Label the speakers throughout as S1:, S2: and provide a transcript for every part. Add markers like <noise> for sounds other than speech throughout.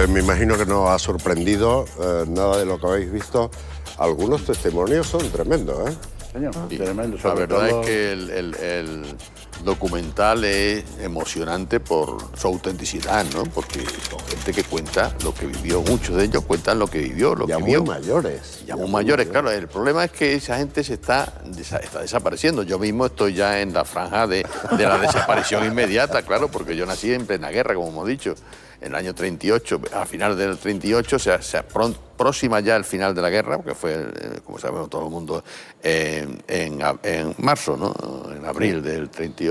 S1: Eh, me imagino que no ha sorprendido eh, nada de lo que habéis visto.
S2: Algunos testimonios son tremendos, ¿eh? Señor, la verdad es que el, el documental es emocionante por su autenticidad, ¿no? Porque son gente que cuenta lo que vivió, muchos de ellos cuentan lo que vivió, lo que muy mayores. Ya, mayores, claro. El problema es que esa gente se está, está desapareciendo. Yo mismo estoy ya en la franja de, la desaparición inmediata, claro, porque yo nací en plena guerra, como hemos dicho. En el año 38, a final del 38, o sea, próxima ya al final de la guerra, porque fue, eh, como sabemos todo el mundo, eh, en, en marzo, ¿no? En abril del 38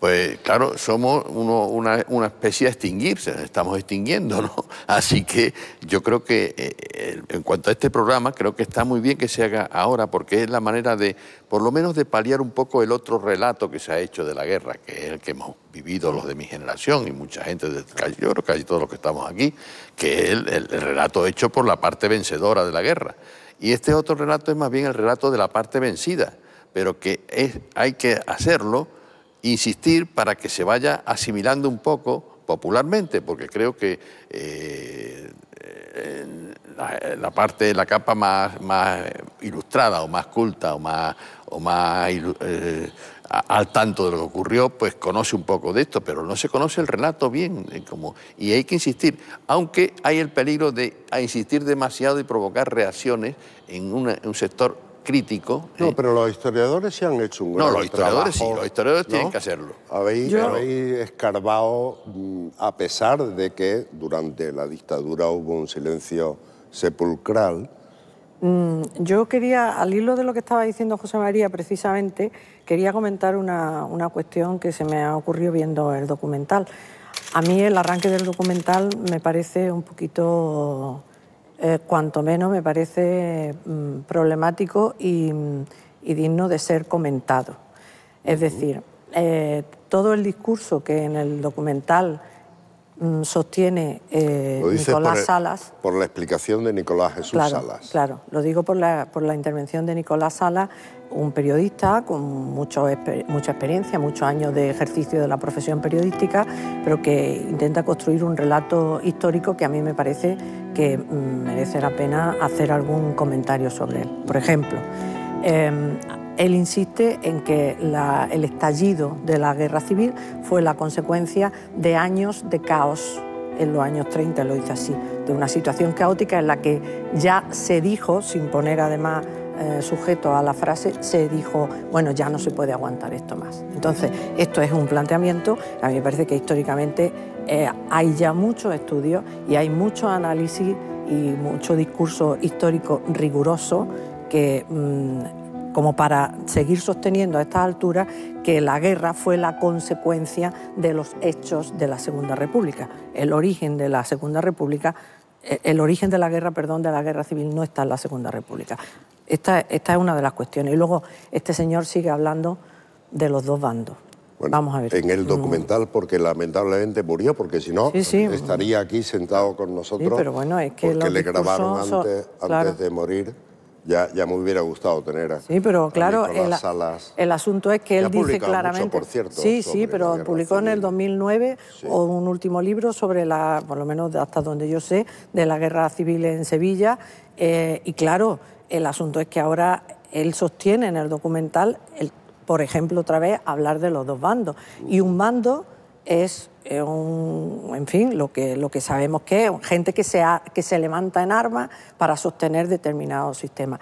S2: pues claro, somos una, especie de extinguirse, estamos extinguiendo, ¿no? <laughs> Así que yo creo que eh, eh, en cuanto a este programa, creo que está muy bien que se haga ahora, porque es la manera de, por lo menos, de paliar un poco el otro relato que se ha hecho de la guerra, que es el que hemos vivido los de mi generación y mucha gente, de, yo creo casi todos los que estamos aquí, que es el relato hecho por la parte vencedora de la guerra. Y este otro relato es más bien el relato de la parte vencida pero que hay que hacerlo, insistir para que se vaya asimilando un poco popularmente, porque creo que eh, la, parte de la capa más, ilustrada o más culta o más, eh, al tanto de lo que ocurrió, pues conoce un poco de esto, pero no se conoce el relato bien. Eh, como, y hay que insistir, aunque hay el peligro de insistir demasiado y provocar reacciones en un sector crítico. No, ¿eh? pero los historiadores se han hecho un gran No, los historiadores sí, los historiadores tienen que
S1: hacerlo. Habéis, escarbado, mm, a pesar de que durante la dictadura hubo un silencio sepulcral,
S3: mm, yo quería, al hilo de lo que estaba diciendo José María, precisamente, quería comentar una, una, cuestión que se me ha ocurrido viendo el documental. A mí el arranque del documental me parece un poquito eh, cuanto menos me parece mm, problemático mm, y, digno de ser comentado. Es decir, eh, todo el discurso que en el documental mm, sostiene eh, Nicolás Salas...
S1: Por la explicación de Nicolás Jesús Salas.
S3: Claro, lo digo por la, por la intervención de Nicolás Salas un periodista con mucho, mucha experiencia, muchos años de ejercicio de la profesión periodística, pero que intenta construir un relato histórico que a mí me parece que mm, merece la pena hacer algún comentario sobre él. Por ejemplo, em, él insiste en que el estallido de la guerra civil fue la consecuencia de años de caos en los años 30, lo dice así, de una situación caótica en la que ya se dijo, sin poner además eh, sujeto a la frase, se dijo, bueno, ya no se puede aguantar esto más. Entonces, esto es un planteamiento, a mí me parece que históricamente eh, hay ya muchos estudios y hay mucho análisis y mucho discurso histórico riguroso que... Mm, como para seguir sosteniendo a esta altura... que la guerra fue la consecuencia de los hechos de la Segunda República. El origen de la Segunda República, eh, el origen de la guerra, perdón, de la guerra civil no está en la Segunda República. Esta, es una de las cuestiones. Y luego este señor sigue hablando de los dos bandos.
S1: Vamos a ver. En el documental, porque lamentablemente murió, porque si no, estaría aquí sentado con nosotros. pero
S3: bueno, es que porque le grabaron antes, de
S1: morir. Ya, ya me hubiera gustado tener a. Sí, pero claro,
S3: el, asunto es que él dice claramente. sí, sí, pero publicó en el 2009 un último libro sobre la, por lo menos hasta donde yo sé, de la guerra civil en Sevilla. Eh, y claro, el asunto es que ahora él sostiene en el documental, por ejemplo, otra vez, hablar de los dos bandos. Y un bando es eh, en fin, lo que, lo que sabemos que es, gente que se, que se levanta en armas para sostener determinados sistemas.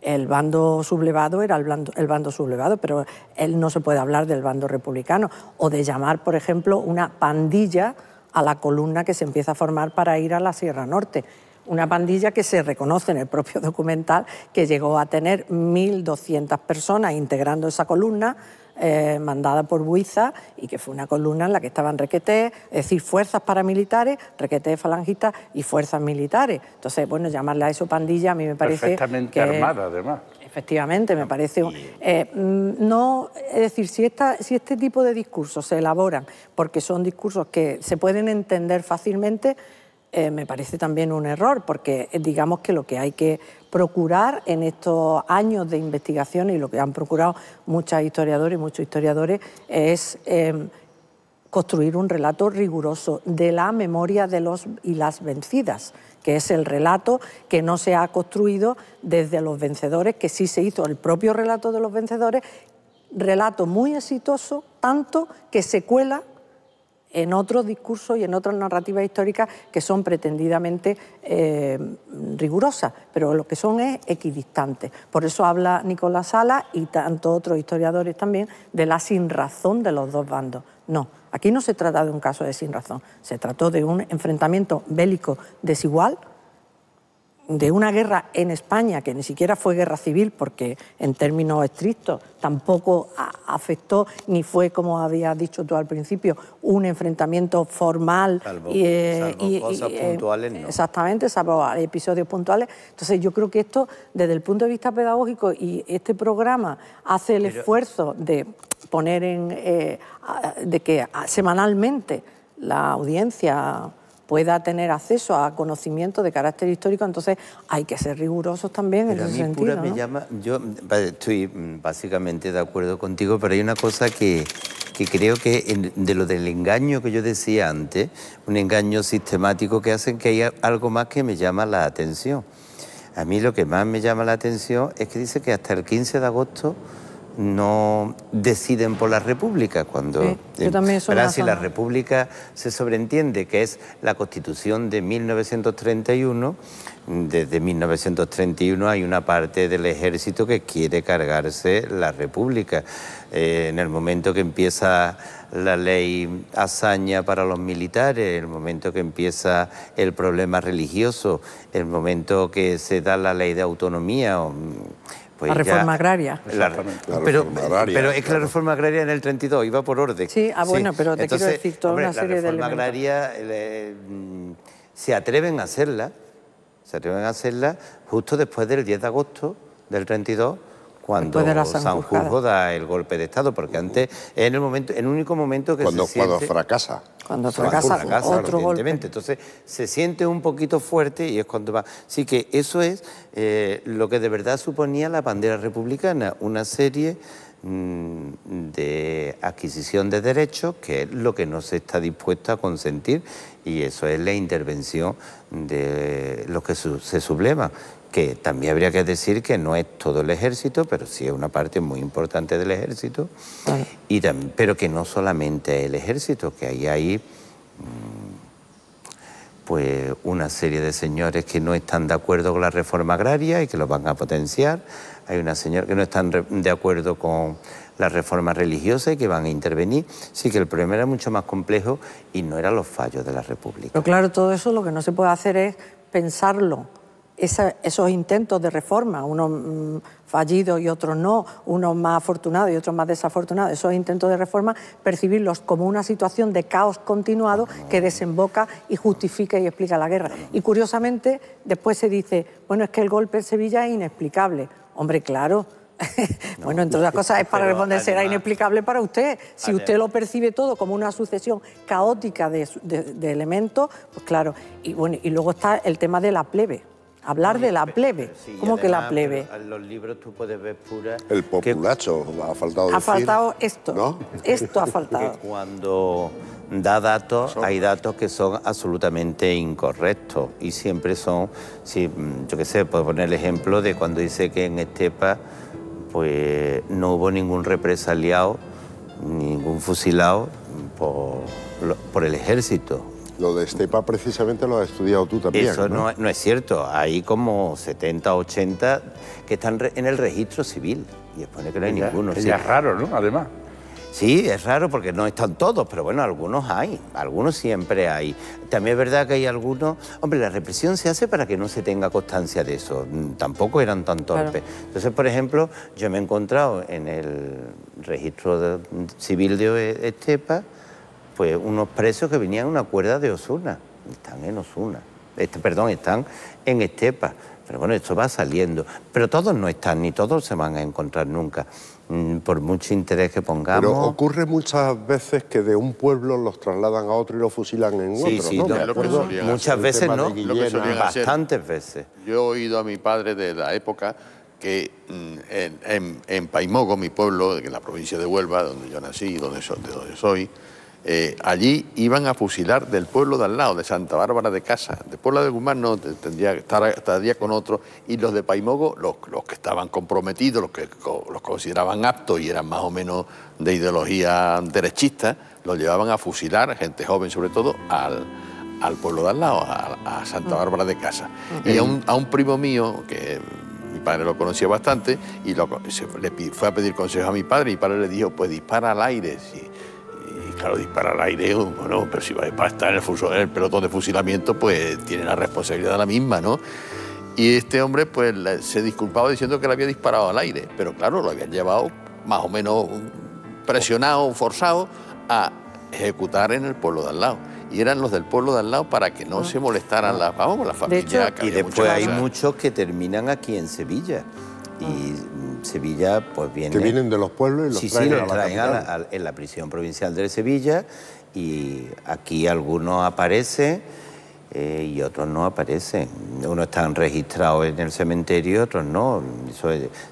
S3: El bando sublevado era el, bando, el bando sublevado, pero él no se puede hablar del bando republicano o de llamar, por ejemplo, una pandilla a la columna que se empieza a formar para ir a la Sierra Norte una pandilla que se reconoce en el propio <laughs> documental que llegó a tener 1.200 personas integrando esa columna. Eh, mandada por Buiza y que fue una columna en la que estaban requetés, es decir, fuerzas paramilitares, requetés falangistas y fuerzas militares. Entonces, bueno, llamarle a eso pandilla a mí me parece... Perfectamente armada, además. Efectivamente, me parece... Eh, mm, no, es decir, si, si este tipo de discursos se elaboran porque son discursos que se pueden entender fácilmente, eh, me parece también un error, porque eh, digamos que lo que hay que procurar en estos años de investigación y lo que han procurado muchas historiadoras y muchos historiadores es em, construir un relato riguroso de la memoria de los y las vencidas que es el relato que no se ha construido desde los vencedores, que sí se hizo el propio relato de los vencedores, relato muy exitoso, tanto que se cuela en otros discursos y en otras narrativas históricas que son pretendidamente eh, rigurosas, pero lo que son es equidistante. Por eso habla Nicolás Sala y tantos otros historiadores también de la sinrazón de los dos bandos. No, aquí no se trata de un caso de sinrazón, se trató de un enfrentamiento bélico desigual de una guerra en España, que ni siquiera fue guerra civil, porque en términos estrictos tampoco afectó, ni fue, como habías dicho tú al principio, un enfrentamiento formal. Eh, y, cosas eh, puntuales, no. Exactamente, salvo episodios puntuales. Entonces yo creo que esto, desde el punto de vista pedagógico, y este programa hace el esfuerzo de poner en... Eh, de que semanalmente la audiencia pueda tener acceso a conocimiento de carácter histórico, entonces hay que ser rigurosos también en ese a mí Pura me
S4: llama, yo estoy mm, básicamente de acuerdo contigo, pero hay una cosa que, creo que de lo del engaño que yo decía antes, un engaño sistemático que hacen que haya algo más que me llama la atención. A mí lo que más me llama la atención es que dice que hasta el 15 de agosto no deciden por la República. Cuando sí, en la República se sobreentiende que es la Constitución de 1931, desde 1931 hay una parte del ejército que quiere cargarse la República. Eh, en el momento que empieza la ley hazaña para los militares, el momento que empieza el problema religioso, el momento que se da la ley de autonomía, mm, pues la reforma agraria. pero, es que la reforma agraria en el 32 iba por orden. Sí, ah, bueno, pero te quiero decir toda una serie de elementos. La reforma agraria mm, se atreven a hacerla, se atreven a hacerla justo después del 10 de agosto del 32 cuando San da el golpe de Estado, porque antes en el, momento, en único momento que cuando, se Cuando fracasa.
S3: Cuando fracasa, otro golpe.
S4: Entonces se siente un poquito fuerte y es cuando va... Así que eso es eh, lo que de verdad suponía la bandera republicana, una serie mm, de adquisición de derechos, que es lo que no se está dispuesto a consentir, y eso es la intervención de los que se sublevan que también habría que decir que no es todo el ejército, pero sí es una parte muy importante del ejército, y pero que no solamente el ejército, que ahí hay mm, pues una serie de señores que no están de acuerdo con la reforma agraria y que lo van a potenciar, hay una señora que no están de acuerdo con la reforma religiosa y que van a intervenir. Sí que el problema era mucho más complejo y no eran los fallos de la República.
S3: Pero claro, todo eso lo que no se puede hacer es pensarlo esos intentos de reforma, unos mm, fallidos y otros no, unos más afortunados y otros más desafortunados, esos intentos de reforma, percibirlos como una situación de caos continuado que desemboca y justifica y explica la guerra. Y curiosamente, después se dice, bueno, es que el golpe en Sevilla es inexplicable. Hombre, claro, <laughs> bueno, entonces otras cosas, es para responder, será inexplicable para usted. Si usted lo percibe todo como una sucesión caótica de, de, elementos, pues claro. Y bueno, y luego está el tema de la plebe. Hablar de la plebe.
S1: ¿Cómo que la plebe?
S4: En los libros tú puedes ver pura... El populacho, ha faltado Ha faltado esto. Esto ha <laughs> faltado. cuando da datos, hay datos que son absolutamente incorrectos y siempre son... Si, yo qué sé, puedo poner el ejemplo de cuando dice que en Estepa pues no hubo ningún represaliado, ningún fusilado por el ejército lo de Estepa precisamente lo has estudiado tú también. Eso no, es cierto. Hay como 70, 80 que están en el registro civil. Y expone que no hay ninguno. es raro, ¿no? Además. Sí, es raro porque no están todos, pero bueno, algunos hay, algunos siempre hay. También es verdad que hay algunos... Hombre, la represión se hace para que no se tenga constancia de eso, mm, tampoco eran tan torpes. Entonces, por ejemplo, yo me he encontrado en el registro mm, civil de Estepa pues unos presos que venían en una cuerda de Osuna. Están en Osuna. Este, perdón, están en Estepa. Pero bueno, esto va saliendo. Pero todos no están, ni todos se van a encontrar nunca, mm, por mucho interés que pongamos. Pero
S1: ocurre muchas veces que de un pueblo los trasladan a otro y los fusilan en sí, otro, sí,
S2: ¿no? muchas veces no, bastantes veces. Yo he oído a mi padre de la época que mm, en, en, Paimogo, mi pueblo, en la provincia de Huelva, donde yo nací y donde, soy, de donde soy eh, allí iban a fusilar del pueblo de al lado, de Santa Bárbara de Casa, de Puebla de Guzmán no, tendría que estar, estaría con otro, y los de Paimogo, los, que estaban comprometidos, los que los consideraban aptos y eran más o menos de ideología derechista, los llevaban a fusilar, gente joven sobre todo, al, al pueblo de al lado, a, Santa Bárbara de Casa. Y a un, primo mío, que mi padre lo conocía bastante, y le fue a pedir consejo a mi padre, y mi padre le dijo, pues dispara al aire, claro, disparar al aire, pero si va a estar en el, pelotón de fusilamiento, pues tiene la responsabilidad la misma, ¿no? Y este hombre pues se disculpaba diciendo que le había disparado al aire, pero claro, lo habían llevado más o menos presionado, forzado a ejecutar en el pueblo de al lado. Y eran los del pueblo de al lado para que no, ah. se molestaran las, vamos, familias. y después hay
S4: muchos que terminan aquí en Sevilla y mm, Sevilla pues viene... Que vienen de los pueblos y los traen, a la, en la prisión provincial de Sevilla y aquí algunos aparecen eh, y otros no aparecen. Unos están registrados en el cementerio, otros no.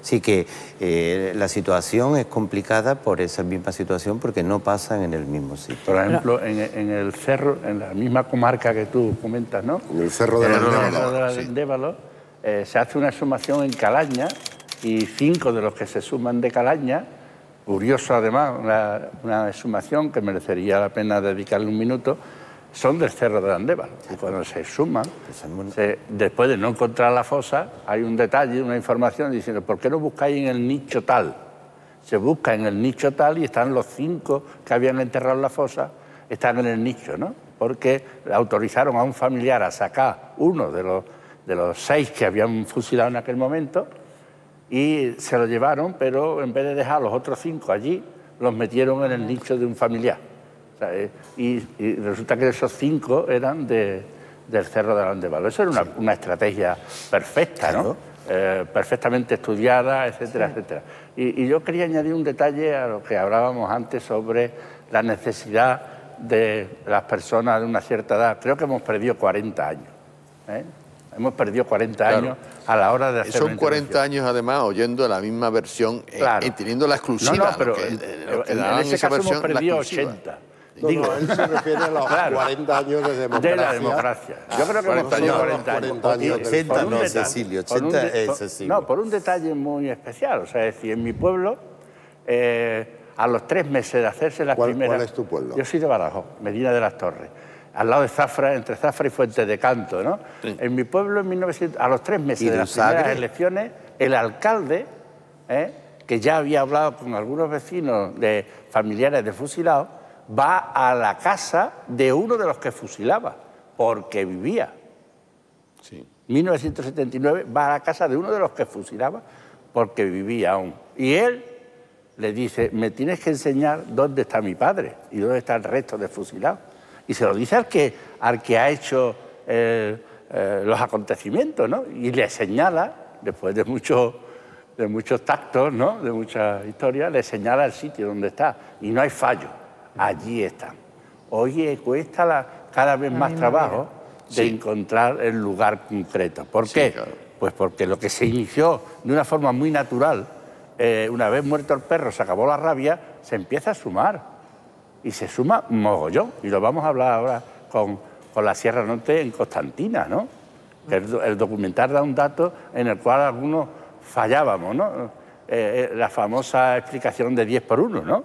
S4: ...así que eh, la situación es complicada por esa misma situación porque no pasan en el mismo sitio. Por ejemplo,
S5: en, el cerro, en la misma comarca que tú comentas, ¿no? En el cerro de, la eh, se hace una sumación en Calaña y cinco de los que se suman de Calaña, curioso además, una, una exhumación que merecería la pena dedicarle un minuto, son del Cerro de Andéval. Y cuando se suman, después de no encontrar la fosa, hay un detalle, una información diciendo, ¿por qué no buscáis en el nicho tal? Se busca en el nicho tal y están los cinco que habían enterrado la fosa, están en el nicho, ¿no? Porque autorizaron a un familiar a sacar uno los, de los seis que habían fusilado en aquel momento y se lo llevaron, pero en vez de dejar los otros cinco allí, los metieron en el nicho de un familiar. Eh, y, resulta que esos cinco eran de, del Cerro de Alandevalo. Eso era una, estrategia perfecta, ¿no? Eh, perfectamente estudiada, etcétera, etcétera. Y, yo quería añadir un detalle a lo que hablábamos antes sobre la necesidad de las personas de una cierta edad.
S2: Creo que hemos perdido 40 años. ¿eh? Hemos perdido 40 años a
S5: la hora de hacer Son 40
S2: años además oyendo la misma versión eh, y teniendo la exclusiva. No, no pero en, eh, ese caso versión, hemos perdido 80. No, Digo, él se refiere a los 40 <laughs> años de democracia.
S1: De la democracia. Yo creo que hemos perdido 40 años. 40 años. 80 no, Cecilio, 80 es
S5: Cecilio. No, por un detalle muy especial. O sea, es decir, en mi pueblo... Eh, a los tres meses de hacerse las primera... ¿Cuál es tu pueblo? Yo soy de Badajoz, Medina de las Torres al lado de Zafra, entre Zafra y Fuentes de Canto. ¿no? En mi pueblo, en 1900, a los tres meses de, las elecciones, el alcalde, ¿eh? que ya había hablado con algunos vecinos de familiares de fusilados, va a la casa de uno de los que fusilaba, porque vivía. Sí. 1979 va a la casa de uno de los que fusilaba, porque vivía aún. Y él le dice, me tienes que enseñar dónde está mi padre y dónde está el resto de fusilados. Y se lo dice al que, que ha hecho eh, eh, los acontecimientos, ¿no? Y le señala, después de, mucho, de muchos tactos, ¿no? De mucha historia, le señala el sitio donde está. Y no hay fallo, allí está. Oye, cuesta cada vez más trabajo de encontrar el lugar concreto. ¿Por qué? Pues porque lo que se inició de una forma muy natural, eh, una vez muerto el perro, se acabó la rabia, se empieza a sumar y se suma mogollón. Y lo vamos a hablar ahora con, la Sierra Norte en Constantina, ¿no? el, documental da un dato en el cual algunos fallábamos, ¿no? Eh, eh, la famosa explicación de 10 por 1, ¿no?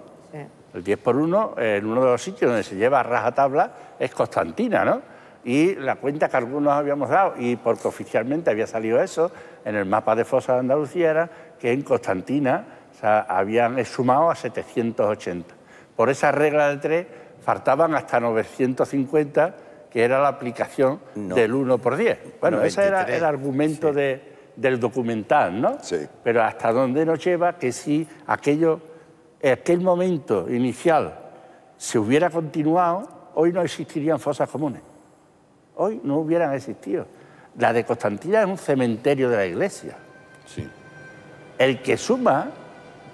S5: El 10 por 1 en uno de los sitios donde se lleva a tabla es Constantina, ¿no? Y la cuenta que algunos habíamos dado, y porque oficialmente había salido eso, en el mapa de fosas de Andalucía era que en Constantina o habían sumado a 780 por esa regla de tres, faltaban hasta 950, que era la aplicación del 1 por 10. Bueno, ese era el argumento del documental, ¿no? Sí. Pero hasta dónde nos lleva que si aquello, aquel momento inicial se hubiera continuado, hoy no existirían fosas comunes. Hoy no hubieran existido. La de Constantina es un cementerio de la iglesia. Sí. El que suma,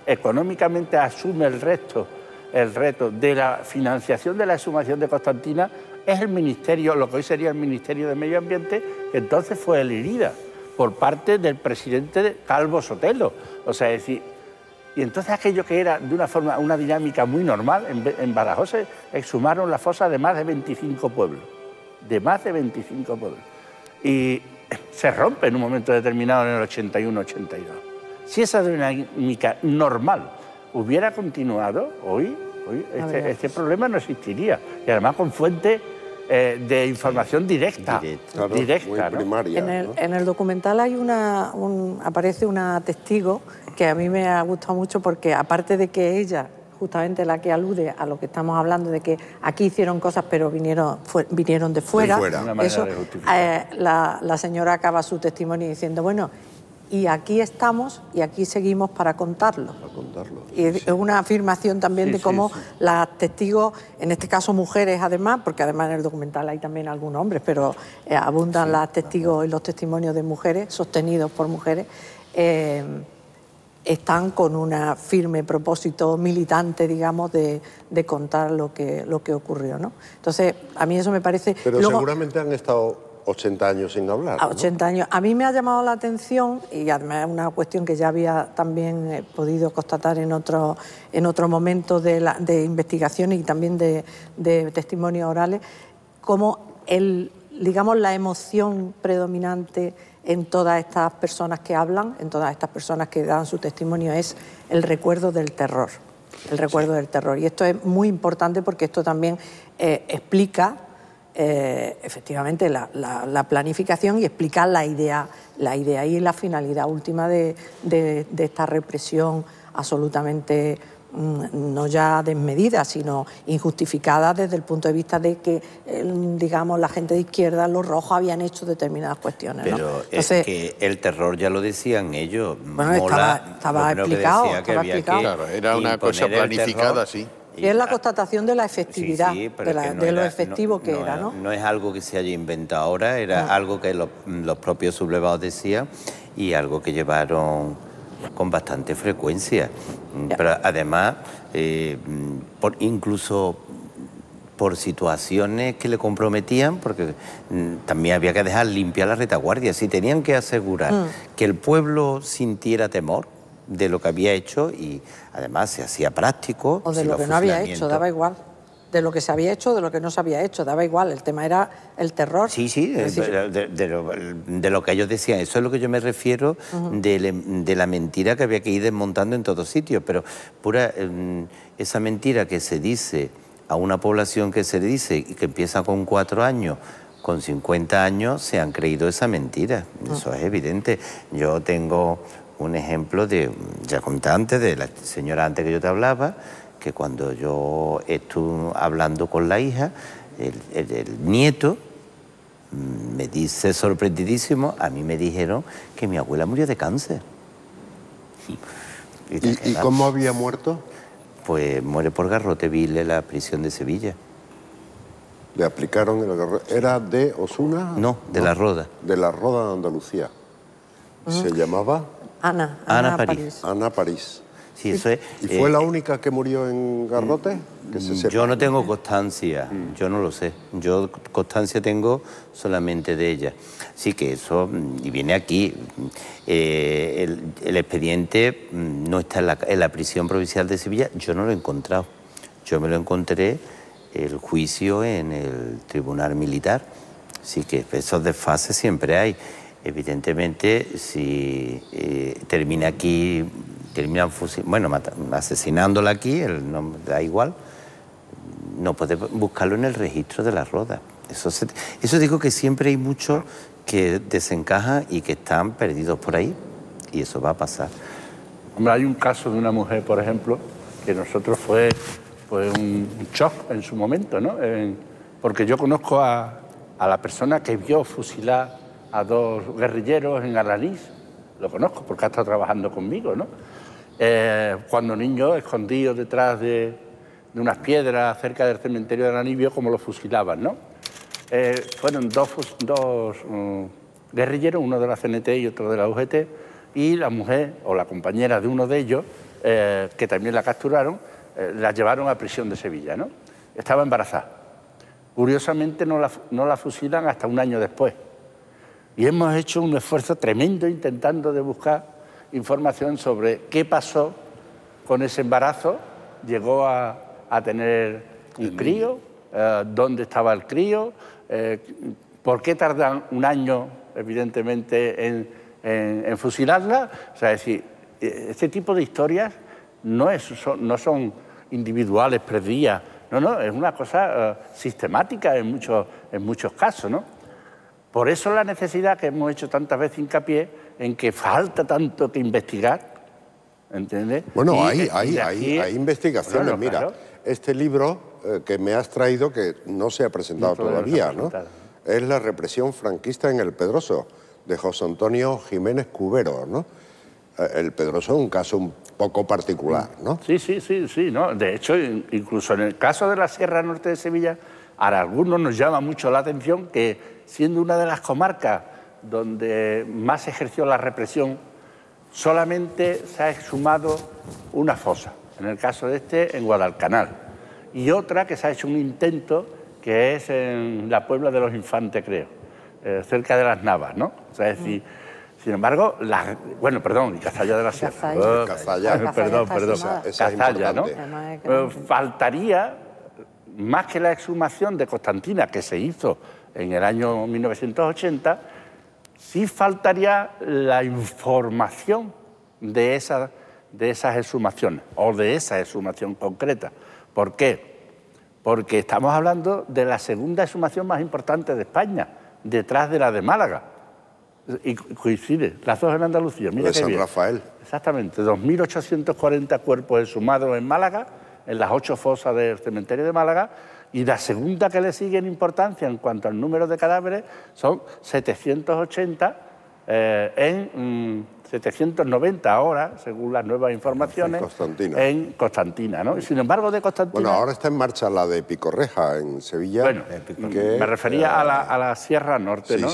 S5: económicamente asume el resto el reto de la financiación de la exhumación de Constantina es el Ministerio, lo que hoy sería el Ministerio de Medio Ambiente, que entonces fue el herida por parte del presidente Calvo Sotelo. O sea, decir, y entonces aquello que era de una forma, una dinámica muy normal, en, en Badajoz exhumaron la fosa de más de 25 pueblos, de más de 25 pueblos. Y se rompe en un momento determinado en el 81-82. Si esa dinámica normal hubiera continuado hoy, este, este problema no existiría. Y además con fuente eh, de información directa. directa primaria,
S3: en, el, documental hay una, un, aparece una testigo que a mí me ha gustado mucho porque aparte de que ella justamente la que alude a lo que estamos hablando de que aquí hicieron cosas pero vinieron, vinieron de fuera. Eh, la, la, señora acaba su testimonio diciendo, bueno, y aquí estamos y aquí seguimos para contarlo. Para contarlo. Y es una afirmación también de cómo las testigos, en este caso mujeres además, porque además en el documental hay también algunos hombres, pero eh, abundan las testigos y los testimonios de mujeres, sostenidos por mujeres, eh, están con un firme propósito militante, digamos, de, contar lo que, lo que ocurrió. ¿no? Entonces, a mí eso me parece... Pero seguramente
S1: han estado 80 años sin hablar. A 80
S3: años. A mí me ha llamado la atención, y además es una cuestión que ya había también eh, podido constatar en otro, en otro momento de, la, investigaciones y también de, de testimonios orales, como el, digamos, la emoción predominante en todas estas personas que hablan, en todas estas personas que dan su testimonio, es el recuerdo del terror. El recuerdo del terror. Y esto es muy importante porque esto también eh, explica eh, efectivamente la, planificación y explicar la idea, la idea y la finalidad última de, esta represión absolutamente mm, no ya desmedida, sino injustificada desde el punto de vista de que, digamos, la gente de izquierda, los rojos, habían hecho determinadas cuestiones. Pero
S4: es que el terror ya lo decían ellos. estaba, explicado. era una cosa planificada, sí. Y es
S3: la constatación de la efectividad, de, lo efectivo que era, ¿no?
S4: No es algo que se haya inventado ahora, era ah. algo que los, propios sublevados decían y algo que llevaron con bastante frecuencia. Mm, pero además, eh, mm, por, incluso por situaciones que le comprometían, porque mm, también había que dejar limpia la retaguardia, si tenían que asegurar que el pueblo sintiera temor, de lo que había hecho y además se hacía práctico. O de lo que no había hecho, daba
S3: igual. De lo que se había hecho, de lo que no se había hecho, daba igual. El tema era el terror. Sí, sí, de,
S4: lo, que ellos decían. Eso es lo que yo me refiero de, la mentira que había que ir desmontando en todos sitios. Pero pura em, esa mentira que se dice a una población que se le dice y que empieza con cuatro años con 50 años se han creído esa mentira. Ah. Eso es evidente. Yo tengo un ejemplo de, ya conté antes, de la señora antes que yo te hablaba, que cuando yo estuve hablando con la hija, el, nieto mm, me dice sorprendidísimo, a mí me dijeron que mi abuela murió de cáncer. ¿Y, cómo había muerto? Pues muere por garrote vil en la prisión de Sevilla. ¿Le aplicaron el garrote? ¿Era
S1: de Osuna? No, de La Roda. De La Roda de Andalucía. ¿Se llamaba? Ana. Ana, París.
S4: Ana París. Sí, ¿Y fue eh, la
S1: única que murió en Garrote?
S4: Mm, yo no tengo constancia, yo no lo sé. Yo constancia tengo solamente de ella. Así que eso, mm, y viene aquí. Mm, eh, el, expediente no está en la, en la, prisión provincial de Sevilla, yo no lo he encontrado. Yo me lo encontré el juicio en el tribunal militar. Así que esos desfases siempre hay evidentemente, si eh, termina aquí, terminan bueno, asesinándola aquí, el nombre da igual, no podemos buscarlo en el registro de la roda. Eso, digo que siempre hay muchos que desencajan y que están perdidos por ahí, y eso va a pasar.
S5: hay un caso de una mujer, por ejemplo, que nosotros fue, un, shock en su momento, ¿no? porque yo conozco a, a la persona que vio fusilar a dos guerrilleros en Alanís, lo conozco porque ha estado trabajando conmigo, ¿no? Eh, cuando niño, escondido detrás de, unas piedras cerca del cementerio de Alanís, ...como lo fusilaban, ¿no? Eh, fueron dos, mm, guerrilleros, uno de la CNT y otro de la UGT, y la mujer o la compañera de uno de ellos, eh, que también la capturaron, la llevaron a prisión de Sevilla, ¿no? Estaba embarazada. Curiosamente no la fusilan hasta un año después. Y hemos hecho un esfuerzo tremendo intentando de buscar información sobre qué pasó con ese embarazo, llegó a, tener un crío, eh, dónde estaba el crío, eh, por qué tardan un año, evidentemente, en, fusilarla. O sea, decir, e, este tipo de historias no, es, son, no son individuales, perdidas, no, no, es una cosa eh, sistemática en muchos, en muchos casos, ¿no? Por eso la necesidad que hemos hecho tantas veces hincapié en que falta tanto que investigar, ¿entiendes? Bueno, hay, investigaciones, mira,
S1: este libro eh, que me has traído, que no se ha presentado todavía, ¿no? Es La represión franquista en el Pedroso, de José Antonio Jiménez Cubero, ¿no? Eh, el Pedroso es un caso un poco particular,
S5: ¿no? Sí, sí, sí, sí, ¿no? De hecho, incluso en el caso de la Sierra Norte de Sevilla, a algunos nos llama mucho la atención que siendo una de las comarcas donde más ejerció la represión, solamente se ha exhumado una fosa, en el caso de este en Guadalcanal, y otra que se ha hecho un intento que es en la Puebla de los Infantes, creo, eh, cerca de las Navas, ¿no? O sea, es decir, sin embargo, bueno, perdón, y Cazalla de la Sierra. Cazalla, ah, Perdón, perdón. ¿no? Eh, faltaría, más que la exhumación de Constantina, que se hizo en el año 1980, sí faltaría la información de, esa, de esas exhumaciones o de esa exhumación concreta. ¿Por qué? Porque estamos hablando de la segunda exhumación más importante de España, detrás de la de Málaga. Y coincide, las dos en Andalucía. Mira de San Rafael. Exactamente, 2.840 cuerpos exhumados en Málaga, en las ocho fosas del cementerio de Málaga, y la segunda que le sigue en importancia en cuanto al número de cadáveres son 780 eh, en 790 mm, ahora, según las nuevas informaciones, en Constantina. ¿no? sin embargo, de Constantina... Bueno, ahora está en marcha la de Picorreja, en Sevilla. Bueno, eh, eh, me refería a la, Sierra Norte, ¿no?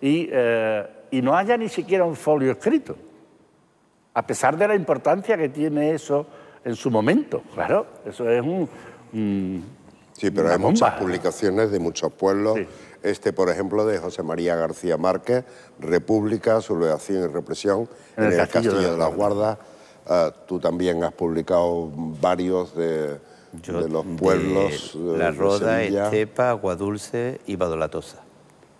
S5: Y, y no haya ni siquiera un folio escrito, a pesar de la importancia que tiene eso en su momento. Claro, eso
S1: es un Sí, pero hay muchas publicaciones de muchos pueblos. Este, por ejemplo, de José María García Márquez, República, sublevación y represión en, el, Castillo, de, las Guardas. Ah, tú también has publicado varios de,
S4: los pueblos. De la Roda, Estepa, Agua Dulce y Badolatosa.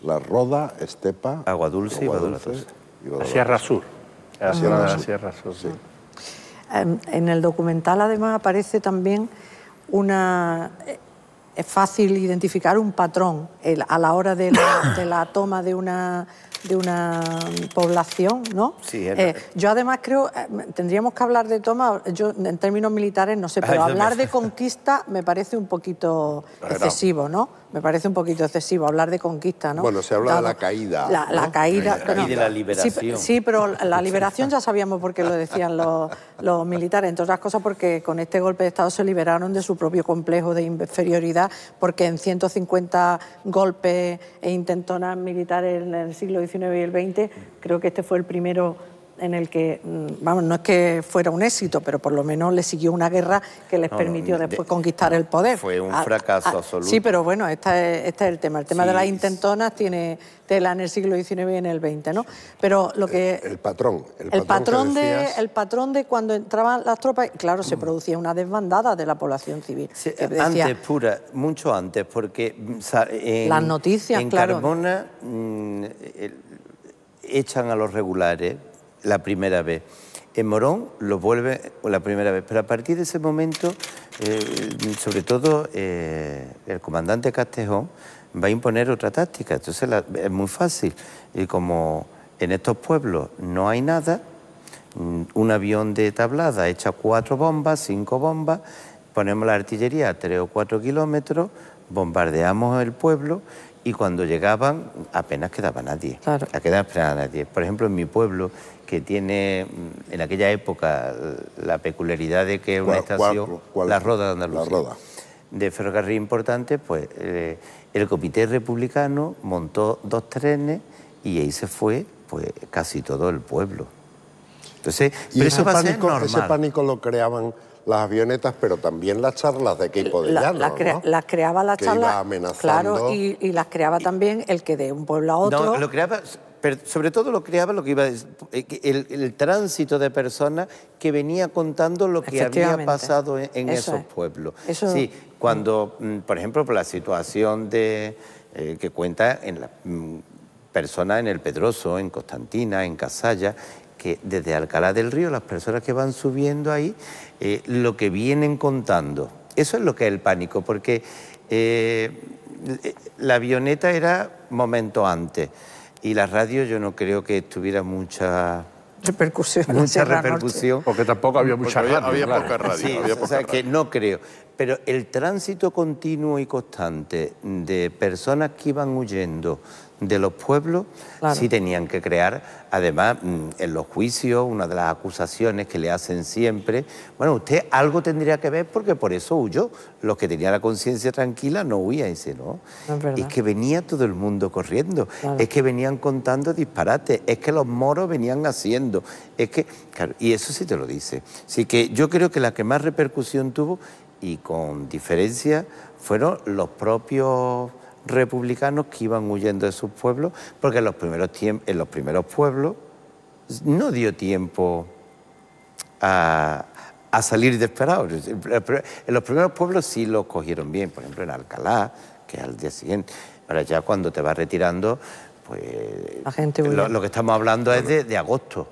S4: La Roda, Estepa, Agua Dulce y Badolatosa. Sierra Sur.
S5: Sierra, Sur.
S3: Em, en el documental además aparece también una es fácil identificar un patrón a la hora <coughs> de la, toma de una, de una población, ¿no? Sí, eh, yo además creo, eh, tendríamos que hablar de toma, yo en términos militares no sé, pero hablar de conquista me parece un poquito excesivo, ¿no? Me parece un poquito excesivo hablar de conquista, ¿no? Bueno, se habla de la caída. La, caída. y de la liberación. Sí, pero la liberación ya sabíamos por qué lo decían los, los, militares, entre otras cosas porque con este golpe de Estado se liberaron de su propio complejo de inferioridad, porque en 150 golpes e intentonas militares en el siglo XIX y el XX, creo que este fue el primero en el que, mm, vamos, no es que fuera un éxito, pero por lo menos le siguió una guerra que les permitió después conquistar el poder. Fue un ah, ah,
S4: fracaso ah, absoluto. Sí, pero
S3: bueno, este es, el tema. El tema de las intentonas tiene tela en el siglo XIX y en el XX, ¿no? Pero lo que...
S1: El, patrón. El,
S3: patrón, de, el patrón de cuando entraban las tropas, claro, se mm. producía una desbandada de la población civil. antes,
S4: pura, mucho antes, porque... Mm, en, las noticias, en claro. Carmona echan a los regulares la primera vez. En Morón lo vuelve la primera vez, pero a partir de ese momento, eh, sobre todo eh, el comandante Castejón va a imponer otra táctica. Entonces es muy fácil. Y como en estos pueblos no hay nada, mm, un avión de tablada echa cuatro bombas, cinco bombas, ponemos la artillería a tres o cuatro kilómetros, bombardeamos el pueblo y cuando llegaban apenas quedaba nadie. Apenas nadie. Por ejemplo, en mi pueblo, que tiene mm, en aquella época eh, la peculiaridad de que una estación, la Roda de Andalucía, de ferrocarril importante, pues eh, el Comité Republicano montó dos trenes y ahí se fue pues casi todo el pueblo. Entonces, pero ese, pánico, a ser ese
S1: pánico lo creaban las avionetas, pero también las
S4: charlas de que de la, llano, la
S3: Las creaba las charlas, claro, y, las creaba también el que de un pueblo a otro
S4: pero sobre todo lo creaba lo que iba eh, el, tránsito de personas que venía contando lo que había pasado en, esos pueblos. Eso... Sí, cuando, mm, por ejemplo, por la situación de eh, que cuenta en la mm, persona en el Pedroso, en Constantina, en Casalla, que desde Alcalá del Río, las personas que van subiendo ahí, eh, lo que vienen contando. Eso es lo que es el pánico, porque la avioneta era momento antes y la radio yo no creo que tuviera mucha
S3: repercusión.
S2: Mucha repercusión. Porque tampoco había mucha radio. Había, poca radio. Sí, o sea
S4: que no creo. Pero el tránsito continuo y constante de personas que iban huyendo de los pueblos, sí tenían que crear, además, mm, en los juicios, una de las acusaciones que le hacen siempre, bueno, usted algo tendría que ver porque por eso huyó. Los que tenían la conciencia tranquila no huían, dice, no. Es, que venía todo el mundo corriendo, es que venían contando disparates, es que los moros venían haciendo, es que, y eso sí te lo dice. Así que yo creo que la que más repercusión tuvo y con diferencia fueron los propios republicanos que iban huyendo de sus pueblos, porque en los primeros, en los primeros pueblos no dio tiempo a, a salir desesperados. En los primeros pueblos sí los cogieron bien, por ejemplo en Alcalá, que es al día siguiente. para ya cuando te vas retirando, pues... La gente lo, que estamos hablando es de agosto.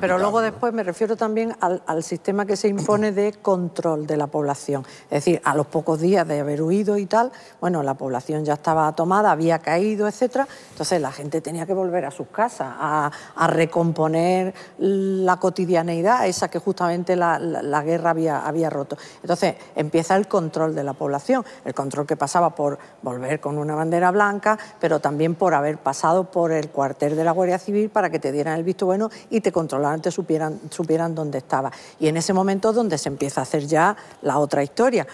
S4: Pero luego
S3: después me refiero también al, sistema que se impone de control de la población. Es decir, a los pocos días de haber huido y tal, bueno, la población ya estaba tomada, había caído, etcétera. Entonces la gente tenía que volver a sus casas, a, recomponer la cotidianeidad, esa que justamente la, guerra había, había roto. Entonces empieza el control de la población, el control que pasaba por volver con una bandera blanca, pero también por haber pasado por el cuartel de la Guardia Civil para que te dieran el bueno y te controlaran, te supieran, supieran dónde estaba. Y en ese momento es donde se empieza a hacer ya la otra historia,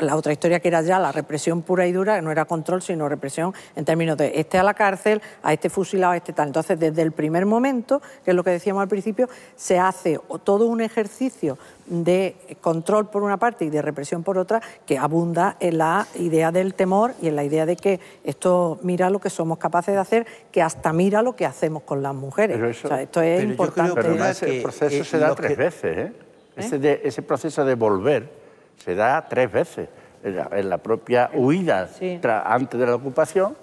S3: la otra historia que era ya la represión pura y dura, que no era control, sino represión en términos de este a la cárcel, a este fusilado, a este tal. Entonces, desde el primer momento, que es lo que decíamos al principio, se hace todo un ejercicio de control por una parte y de represión por otra, que abunda en la idea del temor y en la idea de que esto mira lo que somos capaces de hacer, que hasta mira lo que hacemos con las mujeres. Pero esto es
S5: importante. pero ese eh, proceso se da tres veces. ¿eh? ¿Eh? Ese, proceso de volver se da tres veces. En la, propia huida antes de la ocupación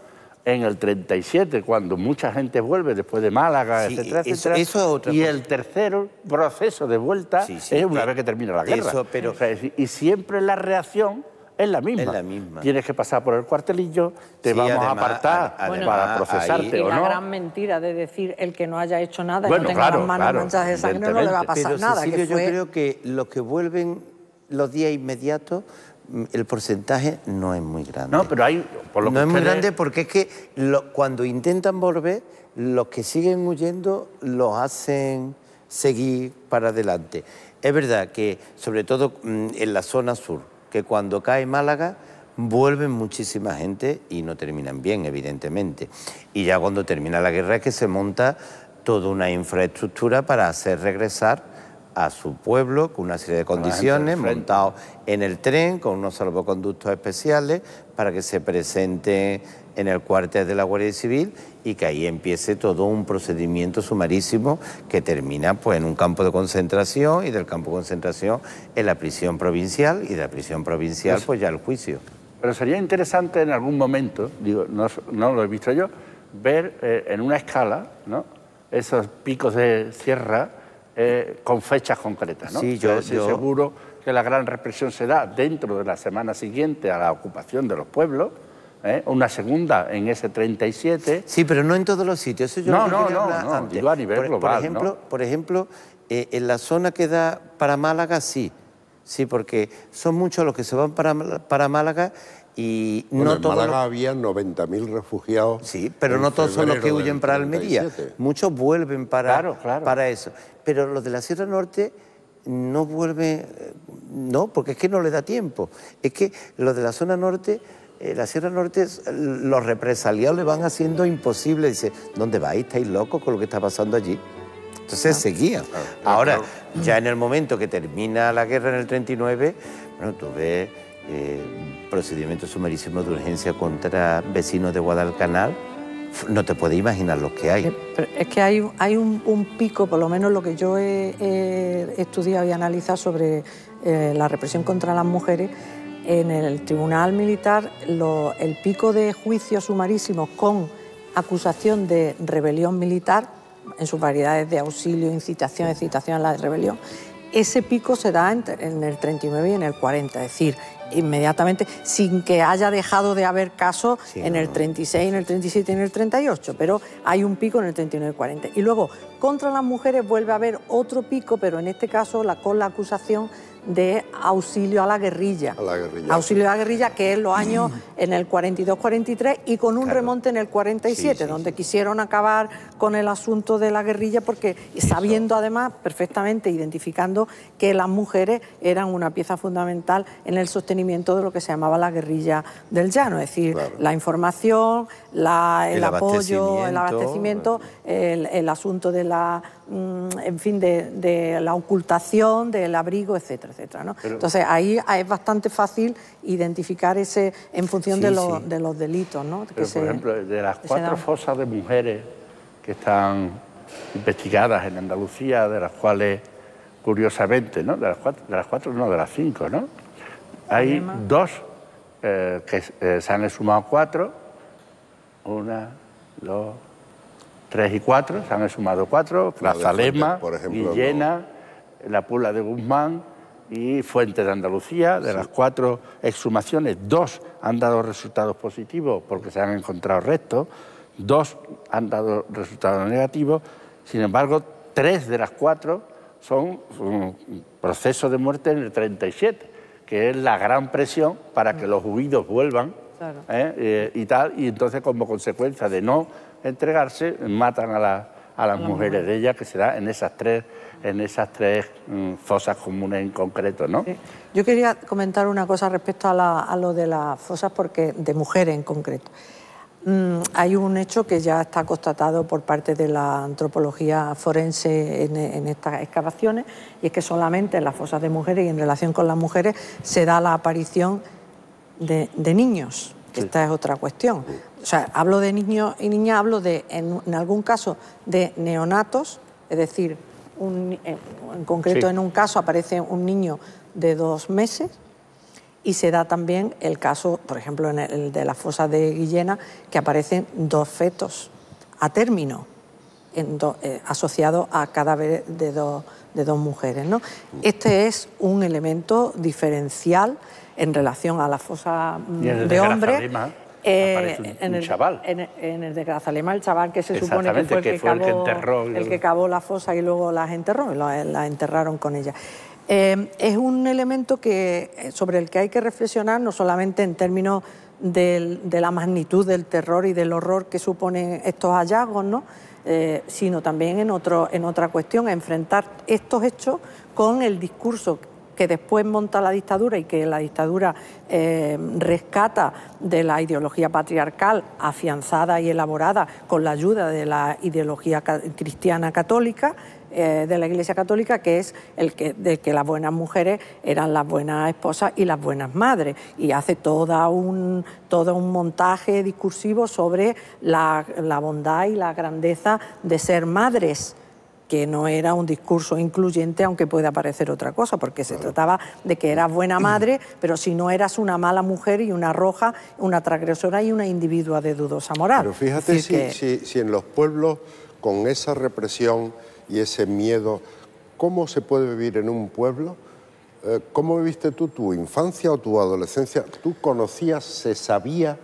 S5: en el 37, cuando mucha gente vuelve después de Málaga, etcétera, etcétera. y el tercer proceso de vuelta es una vez que termina la guerra. y siempre la reacción es la misma. Tienes que pasar por el cuartelillo, te vamos a
S2: apartar
S4: para procesarte o Y la gran
S3: mentira de decir el que no haya hecho nada y no tenga las manos de sangre no le va a pasar nada. que Yo creo
S4: que los que vuelven los días inmediatos el porcentaje no es muy grande. No, pero hay... Por lo no es muy grande porque es que cuando intentan volver, los que siguen huyendo los hacen seguir para adelante. Es verdad que, sobre todo mm, en la zona sur, que cuando cae Málaga, vuelven muchísima gente y no terminan bien, evidentemente. Y ya cuando termina la guerra es que se monta toda una infraestructura para hacer regresar a su pueblo con una serie de condiciones, montado en el tren con unos salvoconductos especiales para que se presente en el cuartel de la Guardia Civil y que ahí empiece todo un procedimiento sumarísimo que termina pues, en un campo de concentración y del campo de concentración en la prisión provincial y de la prisión provincial pues, pues ya el juicio. Pero sería interesante en
S5: algún momento, digo, no, lo he visto yo, ver eh, en una escala ¿no? esos picos de sierra eh, con fechas concretas. ¿no? Sí, yo, estoy Seguro que la gran represión se da dentro de la semana siguiente a la ocupación de los pueblos, ¿eh? una segunda
S4: en ese 37. Sí, pero no en todos los sitios. Eso yo no, no, no, no, a nivel por, global. Por ejemplo, por ejemplo eh, en la zona que da para Málaga, sí. Sí, porque son muchos los que se van para, para Málaga y no en Málaga había 90.000
S1: refugiados. Sí, pero no todos son los que huyen para Almería.
S4: Muchos vuelven para, para eso. Pero los de la Sierra Norte no vuelven, eh, no, porque es que no le da tiempo. Es que los de la zona norte, eh, la Sierra Norte, los represaliados le van haciendo imposible. Dice, ¿dónde vais? ¿Estáis locos con lo que está pasando allí? Entonces ah. seguía. Ahora, ya en el momento que termina la guerra en el 39, bueno, tú ves eh, procedimientos sumarísimos de urgencia contra vecinos de Guadalcanal, no te puedes imaginar lo que hay. Eh,
S3: es que hay, un, pico, por lo menos lo que yo he, estudiado y analizado sobre eh, la represión contra las mujeres, en el Tribunal Militar el pico de juicios sumarísimos con acusación de rebelión militar, en sus variedades de auxilio, incitación, excitación, a la rebelión, ese pico se da en el 39 y en el 40, es decir, inmediatamente, sin que haya dejado de haber casos en el 36, en el 37 y en el 38, pero hay un pico en el 39-40. y Y luego, contra las mujeres vuelve a haber otro pico, pero en este caso la, con la acusación de auxilio a la guerrilla. Auxilio a la guerrilla, que es los años mm. en el 42-43 y con un remonte en el 47, donde quisieron acabar con el asunto de la guerrilla, porque sabiendo además perfectamente, identificando que las mujeres eran una pieza fundamental en el sostenimiento de lo que se llamaba la guerrilla del llano, es decir, la información, el, apoyo, el abastecimiento, el asunto de la Mm, en fin, de, la ocultación, del abrigo, etcétera, etcétera. ¿no? Entonces ahí es bastante fácil identificar ese en función de, los, delitos. ¿no?
S5: por ejemplo, de las cuatro fosas de mujeres que están investigadas en Andalucía, de las cuales, curiosamente, ¿no? de, las cuatro, de no, de las cinco, ¿no? hay dos eh, que eh, se han sumado cuatro. Una, dos, Tres y cuatro, se han sumado 4, ejemplo Guillena, no. la Pula de Guzmán y Fuente de Andalucía. De las cuatro exhumaciones, dos han dado resultados positivos porque se han encontrado restos, dos han dado resultados negativos, sin embargo, tres de las cuatro son procesos de muerte en el 37, que es la gran presión para que mm. los huidos vuelvan ¿eh? Eh, y tal, y entonces como consecuencia de no entregarse, matan a, a las mujeres de ellas... que se da en esas tres, en esas tres mm, fosas comunes en concreto. ¿no? Yo quería
S3: comentar una cosa respecto a, lo de las fosas, porque de mujeres en concreto. Mm, hay un hecho que ya está constatado por parte de la antropología forense en, en, estas excavaciones, y es que solamente en las fosas de mujeres y en relación con las mujeres se da la aparición de, de niños esta es otra cuestión. O sea, hablo de niños y niñas, hablo de, en, algún caso, de neonatos, es decir, en, concreto en un caso aparece un niño de dos meses y se da también el caso, por ejemplo, en el de la fosa de Guillena, que aparecen dos fetos a término eh, asociados a cadáveres de, de dos mujeres. Este es un elemento diferencial en relación a la fosa de hombre.
S5: en, el, un chaval.
S3: En, el de Grazalema, eh, el chaval que se supone que fue, el que, el, que cavó la fosa y luego las enterró, y la enterraron con ella. Eh, es un elemento que, eh, sobre el que hay que reflexionar, no solamente en términos de la magnitud del terror y del horror que suponen estos hallazgos, ¿no? sino también en, en otra cuestión, enfrentar estos hechos con el discurso que después monta la dictadura y que la dictadura eh, rescata de la ideología patriarcal afianzada y elaborada con la ayuda de la ideología cristiana católica, eh, de la Iglesia Católica, que es el que, de que las buenas mujeres eran las buenas esposas y las buenas madres. Y hace toda un, todo un montaje discursivo sobre la, la bondad y la grandeza de ser madres que no era un discurso incluyente, aunque pueda parecer otra cosa, porque se trataba de que eras buena madre, <clears throat> pero si no eras una mala mujer y una roja, una transgresora y una individua de dudosa moral. Pero fíjate si,
S1: en los pueblos, con esa represión y ese miedo, ¿cómo se puede vivir en un pueblo? Eh, ¿Cómo viviste tú tu infancia o tu adolescencia? ¿Tú conocías, se sabía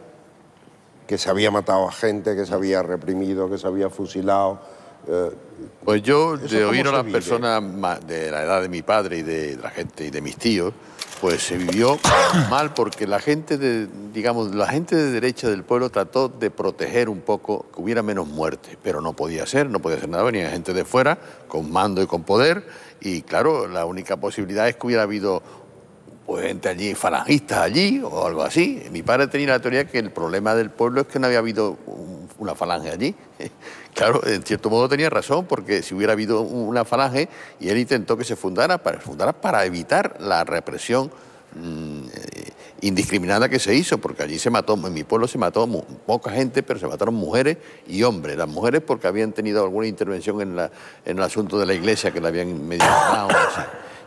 S1: que se había matado a gente, que se había reprimido, que se había fusilado? Eh,
S2: pues yo, de oír a las personas de la edad de mi padre y de la gente y de mis tíos, pues se vivió <coughs> mal porque la gente de, digamos, la gente de derecha del pueblo trató de proteger un poco que hubiera menos muerte, pero no podía ser, no podía ser nada, venía gente de fuera con mando y con poder y claro, la única posibilidad es que hubiera habido pues gente allí, falangistas allí o algo así. Mi padre tenía la teoría que el problema del pueblo es que no había habido una falange allí. <laughs> Claro, en cierto modo tenía razón, porque si hubiera habido una falange y él intentó que se fundara para, fundara para evitar la represión mm, eh, indiscriminada que se hizo, porque allí se mató, en mi pueblo se mató poca gente, pero se mataron mujeres y hombres. Las mujeres porque habían tenido alguna intervención en, el asunto de la iglesia que la habían medio...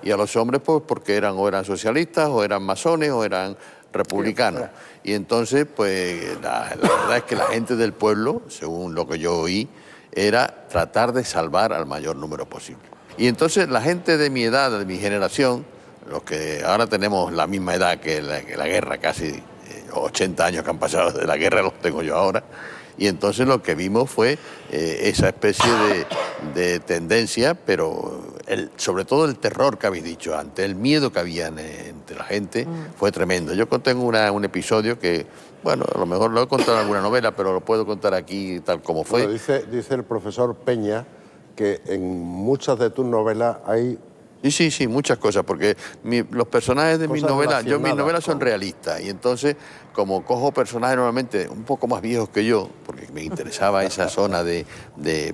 S2: y a los hombres pues porque eran o eran socialistas o eran masones o eran republicano. Y entonces, pues la, verdad es que la gente del pueblo, según lo que yo oí, era tratar de salvar al mayor número posible. Y entonces la gente de mi edad, de mi generación, los que ahora tenemos la misma edad que la, guerra, casi 80 eh, años que han pasado de la guerra los tengo yo ahora, y entonces lo que vimos fue eh, esa especie de, tendencia, pero el, sobre todo el terror que habéis dicho antes, el miedo que había entre la gente, mm. fue tremendo. Yo conté una, un episodio que, bueno, a lo mejor lo he contado en alguna novela, pero lo puedo contar aquí tal como fue.
S1: dice, dice el profesor Peña
S2: que en muchas de tus novelas hay Sí, sí, sí, muchas cosas, porque los personajes de mis novelas, yo mis novelas son realistas, y entonces como cojo personajes normalmente un poco más viejos que yo, porque me interesaba <laughs> esa zona de,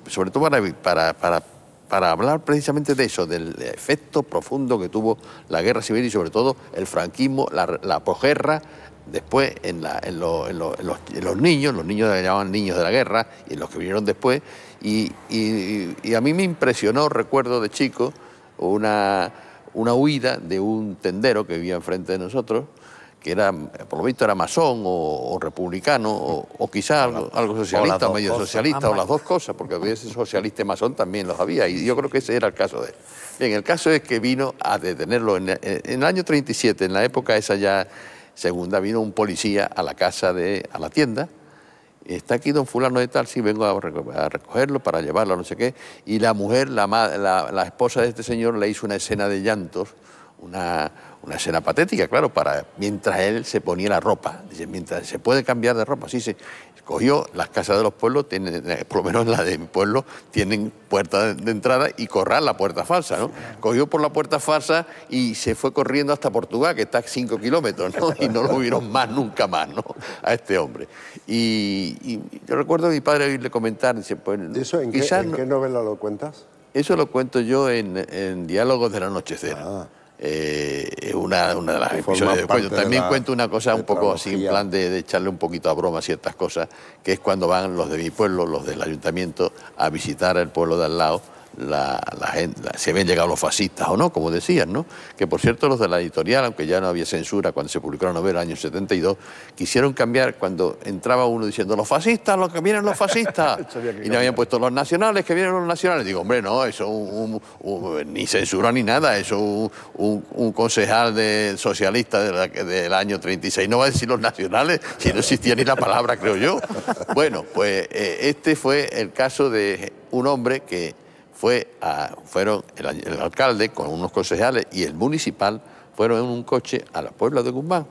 S2: sobre todo para, para, para, hablar precisamente de eso, del efecto profundo que tuvo la guerra civil y sobre todo el franquismo, la, la posguerra, después en, la, en, los, los, niños, los niños se llamaban niños de la guerra, y los que vinieron después, y, a mí me impresionó, recuerdo de chico, una, una huida de un tendero que vivía enfrente de nosotros, que era, por lo visto era masón o, republicano, o, o algo, socialista, o, medio socialista, o las dos cosas, porque hubiese socialista y masón también los había, y yo creo que ese era el caso de él. Bien, el caso es que vino a detenerlo en, el año 37, en la época esa ya segunda, vino un policía a la casa de, a la tienda, está aquí don fulano de tal, sí, vengo a recogerlo para llevarlo, no sé qué, y la mujer, la, la esposa de este señor, le hizo una escena de llantos, una, escena patética, claro, para mientras él se ponía la ropa. Dice, mientras se puede cambiar de ropa. Sí, se cogió las casas de los pueblos, eh, por lo menos la de mi pueblo, tienen puerta de entrada y corral la puerta falsa, ¿no? Cogió por la puerta falsa y se fue corriendo hasta Portugal, que está a 5 kilómetros, Y no lo vieron más, nunca más, ¿no? A este hombre. Y, yo recuerdo a mi padre oírle comentar, dice, pues, en, qué, novela lo cuentas? Eso lo cuento yo en, en Diálogos del Anochecer. Ah. Eh, una, de las También cuento una cosa un poco así, en plan de, de, echarle un poquito a broma ciertas cosas, que es cuando van los de mi pueblo, los del ayuntamiento, a visitar el pueblo de al lado la, la gente, si habían llegado los fascistas o no, como decían, ¿no? Que por cierto los de la editorial, aunque ya no había censura cuando se publicó la novela en el año 72, quisieron cambiar cuando entraba uno diciendo los fascistas, los que vienen los fascistas. <laughs> y no habían puesto los nacionales, que vienen los nacionales. Digo, hombre, no, eso ni censura ni nada, eso un, concejal de, socialista del año 36 no va a decir los nacionales, si no existía ni la palabra, creo yo. Bueno, pues eh, este fue el caso de un hombre que fueron el, alcalde con unos concejales y el municipal fueron en un coche a la Puebla de Guzmán.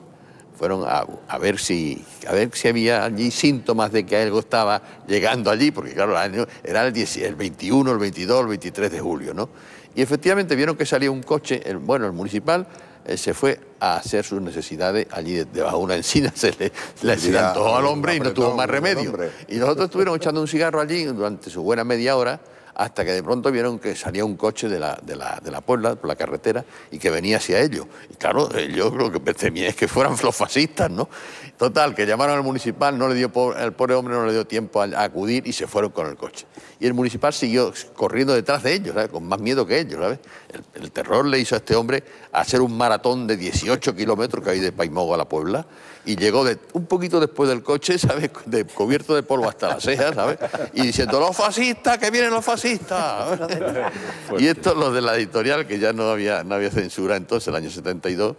S2: Fueron a, ver si, a ver si había allí síntomas de que algo estaba llegando allí, porque claro, era el, el 21, el 22, el 23 de julio, ¿no? Y efectivamente vieron que salía un coche, el, bueno, el municipal, eh, se fue a hacer sus necesidades allí debajo de una encina, <laughs> se le, le todo al hombre y no tuvo más remedio. Y nosotros estuvieron echando un cigarro allí durante su buena media hora hasta que de pronto vieron que salía un coche de la, de la puebla, por la carretera, y que venía hacia ellos. Y claro, yo creo que temía es que fueran los fascistas, ¿no? Total, que llamaron al municipal, no le dio, el pobre hombre no le dio tiempo a, acudir y se fueron con el coche. Y el municipal siguió corriendo detrás de ellos, con más miedo que ellos. ¿sabes? El, el terror le hizo a este hombre hacer un maratón de 18 kilómetros que hay de Paimogo a la Puebla, y llegó un poquito después del coche, ¿sabes? De, cubierto de polvo hasta las cejas, ¿sabes? Y diciendo, los fascistas, que vienen los fascistas. y esto lo de la editorial, que ya no había, no había censura entonces, el año 72,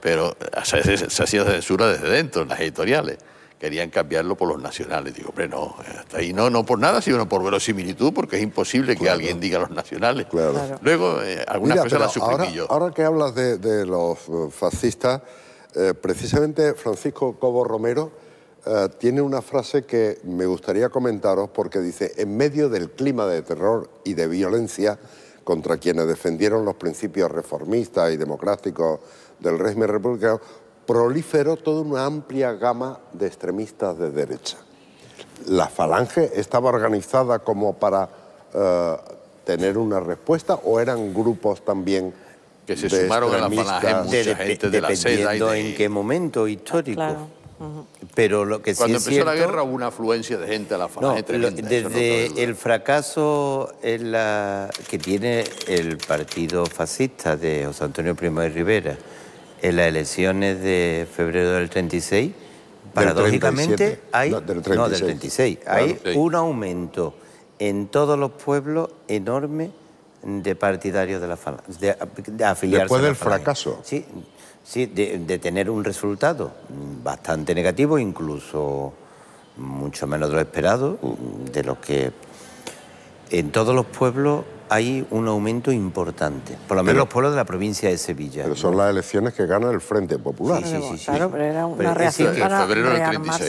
S2: pero se, se, se hacía censura desde dentro, en las editoriales querían cambiarlo por los nacionales. Digo, hombre, no, hasta ahí no, no por nada, sino por verosimilitud, porque es imposible que alguien diga los nacionales. Luego, eh, algunas cosas las ahora,
S1: Ahora que hablas de los eh, fascistas, eh, precisamente Francisco Cobo Romero eh, tiene una frase que me gustaría comentaros porque dice, en medio del clima de terror y de violencia contra quienes defendieron los principios reformistas y democráticos del régimen republicano, proliferó toda una amplia gama de extremistas de derecha. La falange estaba organizada como para eh, tener una respuesta o eran grupos también
S2: que se sumaron a la falange gente de la seda. en qué
S4: momento histórico. Pero lo que sí Cuando empezó la guerra
S2: hubo una afluencia de
S4: gente a la falange Desde el fracaso que tiene el partido fascista de José Antonio Primo de Rivera en las elecciones de febrero del 36, paradójicamente hay... No, del 36. hay un aumento en todos los pueblos enorme de partidarios de la de, afiliarse Después del fracaso. Sí, sí de, tener un resultado bastante negativo, incluso mucho menos de lo esperado, de lo que en todos los pueblos hay un aumento importante, por lo menos los pueblos de la provincia de Sevilla. Pero son las elecciones que gana el Frente Popular. Sí, sí, sí, pero era una reacción febrero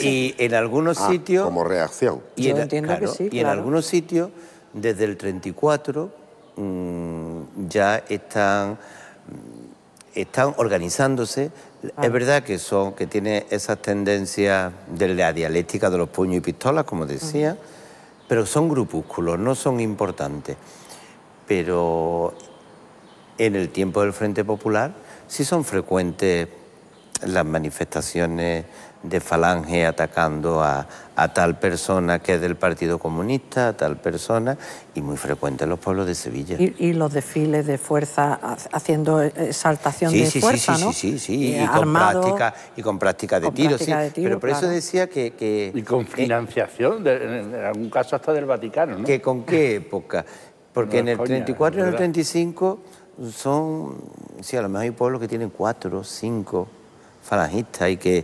S4: Y en algunos ah, sitios... como reacción. Y Y en algunos sitios, desde el 34 Mm, ya están, mm, están organizándose. Es verdad que son, que tiene esas tendencias de la dialéctica de los puños y pistolas, como decía, pero son grupúsculos, no son importantes. Pero en el tiempo del Frente Popular sí son frecuentes las manifestaciones de falange atacando a, a tal persona que es del Partido Comunista, a tal persona, y muy frecuente en los pueblos de Sevilla. Y,
S3: los desfiles de fuerza, haciendo exaltación de fuerza, sí, ¿no? Sí, sí, sí, y, y eh, con práctica,
S4: y con práctica de tiro, sí. Pero por eso decía que... y con financiación, en algún caso hasta del Vaticano, ¿no? ¿Que ¿Con qué época? Porque en el 34 y en el 35 son, sí, a lo mejor hay pueblos que tienen cuatro, cinco falangistas y que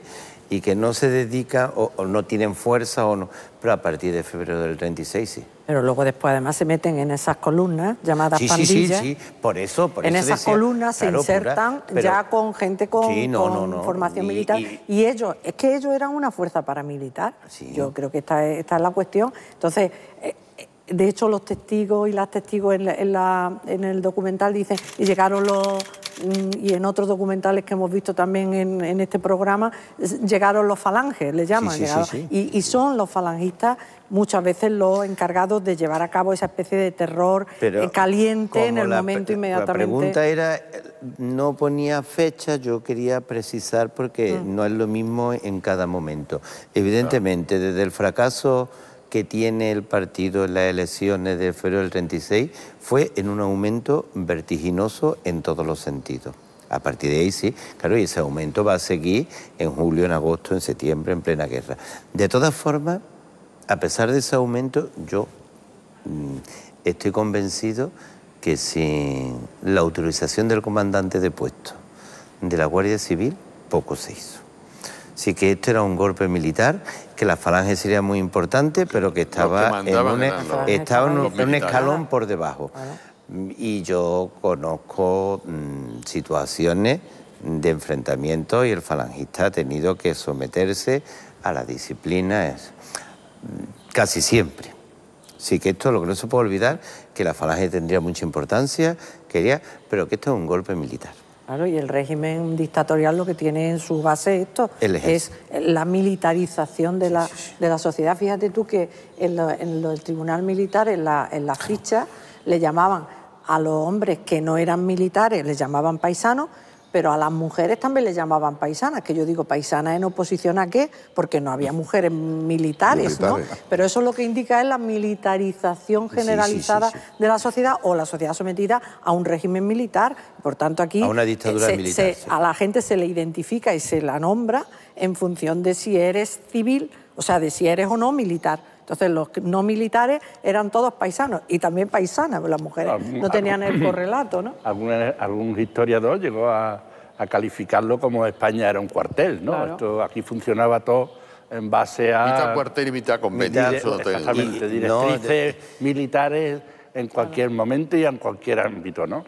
S4: y que no se dedica o, no tienen fuerza o no. Pero a partir de febrero del 36 sí.
S3: Pero luego después además se meten en esas columnas llamadas sí, Sí, sí, sí,
S4: por eso, por En esas columnas se insertan ya
S3: con gente con, formación militar. Y... ellos, es que ellos eran una fuerza paramilitar. Yo creo que esta es, la cuestión. Entonces, eh, de hecho, los testigos y las testigos en, en, el documental dicen, y llegaron los, mm, y en otros documentales que hemos visto también en, este programa, llegaron los falanges, le llaman, y, son los falangistas muchas veces los encargados de llevar a cabo esa especie de terror eh, caliente en el momento inmediatamente. La pregunta
S4: era, no ponía fecha, yo quería precisar porque mm. no es lo mismo en cada momento. Evidentemente, desde el fracaso que tiene el partido en las elecciones de febrero del 36 fue en un aumento vertiginoso en todos los sentidos. A partir de ahí sí, claro, y ese aumento va a seguir en julio, en agosto, en septiembre, en plena guerra. De todas formas, a pesar de ese aumento, yo mm, estoy convencido que sin la autorización del comandante de puesto de la Guardia Civil, poco se hizo. Sí, que esto era un golpe militar, que la falange sería muy importante, pero que estaba, en, e-, un, escalón por debajo. Y yo conozco mm, situaciones de enfrentamiento y el falangista ha tenido que someterse a la disciplina mm, casi siempre. Así que esto lo que no se puede olvidar, que la falange tendría mucha importancia, quería, pero que esto es un golpe militar.
S3: Claro, y el régimen dictatorial lo que tiene en su base esto es la militarización de la, de la sociedad. Fíjate tú que en, lo, en tribunal militar, en la, en ficha, le llamaban a los hombres que no eran militares, les llamaban paisanos, pero a las mujeres también les llamaban paisanas, que yo digo paisana en oposición a qué, porque no había mujeres militares, ¿no? Pero eso lo que indica es la militarización generalizada de la sociedad o la sociedad sometida a un régimen militar. Por tanto, aquí a la gente se le identifica y se la nombra en función de si eres civil, o sea, de si eres o no militar. Entonces los no militares eran todos paisanos y también paisanas, las mujeres no tenían el correlato,
S5: ¿no? algún historiador llegó a, calificarlo como España era un cuartel, ¿no? Esto, aquí funcionaba todo en base a... Mitad cuartel y mitad con Exactamente, directrices militares en cualquier momento y en cualquier
S2: ámbito, ¿no?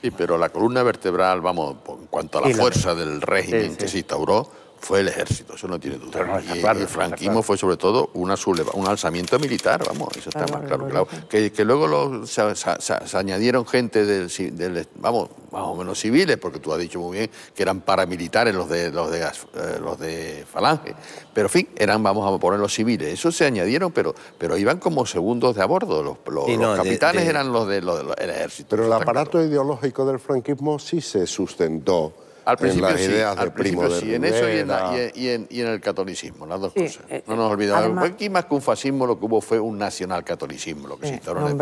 S2: Sí, pero la columna vertebral, vamos, en cuanto a la, fuerza del régimen que se instauró, fue el ejército, eso no tiene duda. el franquismo fue sobre todo una un alzamiento militar, vamos, eso está más claro. Que, que, luego se, añadieron gente del, vamos, más o menos civiles, porque tú has dicho muy bien que eran paramilitares los de, los de, eh, los de Falange, pero en fin, eran, vamos a poner los civiles, eso se añadieron, pero, pero iban como segundos de a bordo, los, los, eran los del
S1: ejército. Pero el aparato ideológico del franquismo sí se sustentó al principio sí, en eso y
S2: en, el catolicismo, las dos cosas. Eh, no nos olvidamos. aquí más que un fascismo lo que hubo fue un nacional catolicismo, lo que se instauró en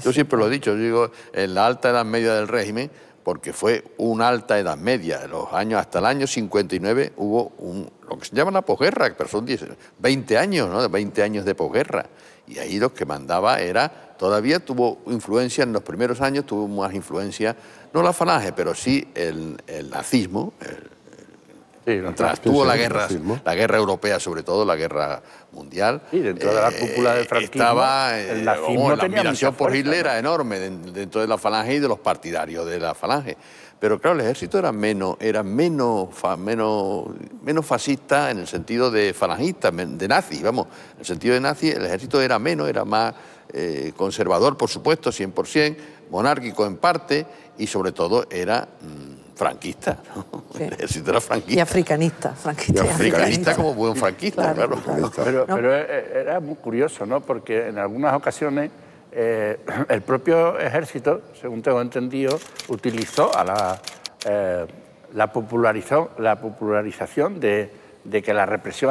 S2: Yo siempre lo he dicho, digo, en la alta edad media del régimen, porque fue una alta edad media, los años hasta el año 59 hubo un, lo que se llama la posguerra, pero son 20 años, ¿no? 20 años de posguerra. Y ahí lo que mandaba era, todavía tuvo influencia en los primeros años, tuvo más influencia no la falange, pero sí el, nazismo. sí, la guerra, la guerra europea, sobre todo la guerra mundial. Y dentro de la eh, cúpula de franquismo, estaba, el eh, nazismo oh, la admiración por Hitler era enorme dentro de la falange y de los partidarios de la falange. Pero claro, el ejército era menos, era menos, menos, fascista en el sentido de falangista, de nazi, vamos. En el sentido de nazi, el ejército era menos, era más eh, conservador, por supuesto, 100%, monárquico en parte, y sobre todo era mm, franquista, El <laughs> ejército era franquista. Y
S3: africanista, franquista. africanista,
S2: como buen franquista, claro. Pero, eh, eh,
S5: era muy curioso, ¿no? Porque en algunas ocasiones eh, <clears throat> el propio ejército, según tengo entendido, utilizó a la, la, popularización, la popularización de, que la represión